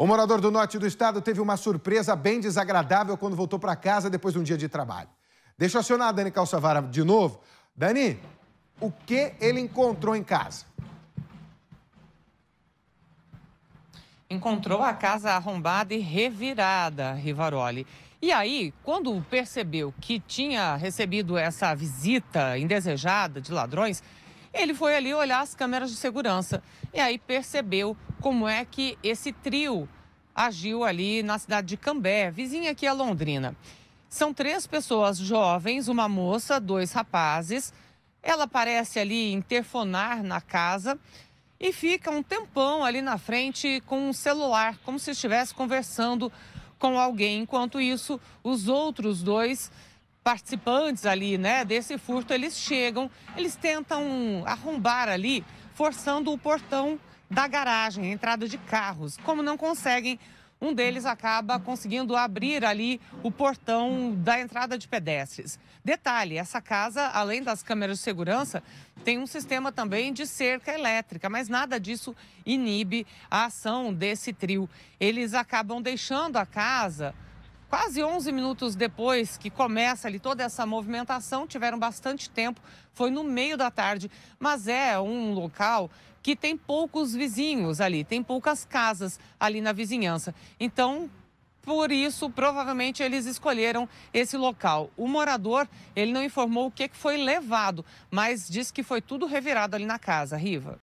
O morador do norte do estado teve uma surpresa bem desagradável quando voltou para casa depois de um dia de trabalho. Deixa eu acionar a Dani Calçavara de novo. Dani, o que ele encontrou em casa? Encontrou a casa arrombada e revirada, Rivaroli. E aí, quando percebeu que tinha recebido essa visita indesejada de ladrões, ele foi ali olhar as câmeras de segurança e aí percebeu como é que esse trio agiu ali na cidade de Cambé, vizinha aqui a Londrina. São três pessoas jovens, uma moça, dois rapazes. Ela parece ali interfonar na casa e fica um tempão ali na frente com um celular, como se estivesse conversando com alguém. Enquanto isso, os outros dois participantes ali, né, desse furto, eles chegam, eles tentam arrombar ali, forçando o portão da garagem, entrada de carros. Como não conseguem, um deles acaba conseguindo abrir ali o portão da entrada de pedestres. Detalhe: essa casa, além das câmeras de segurança, tem um sistema também de cerca elétrica, mas nada disso inibe a ação desse trio. Eles acabam deixando a casa Quase 11 minutos depois que começa ali toda essa movimentação, tiveram bastante tempo, foi no meio da tarde, mas é um local que tem poucos vizinhos ali, tem poucas casas ali na vizinhança. Então, por isso, provavelmente eles escolheram esse local. O morador, ele não informou o que foi levado, mas disse que foi tudo revirado ali na casa. Riva.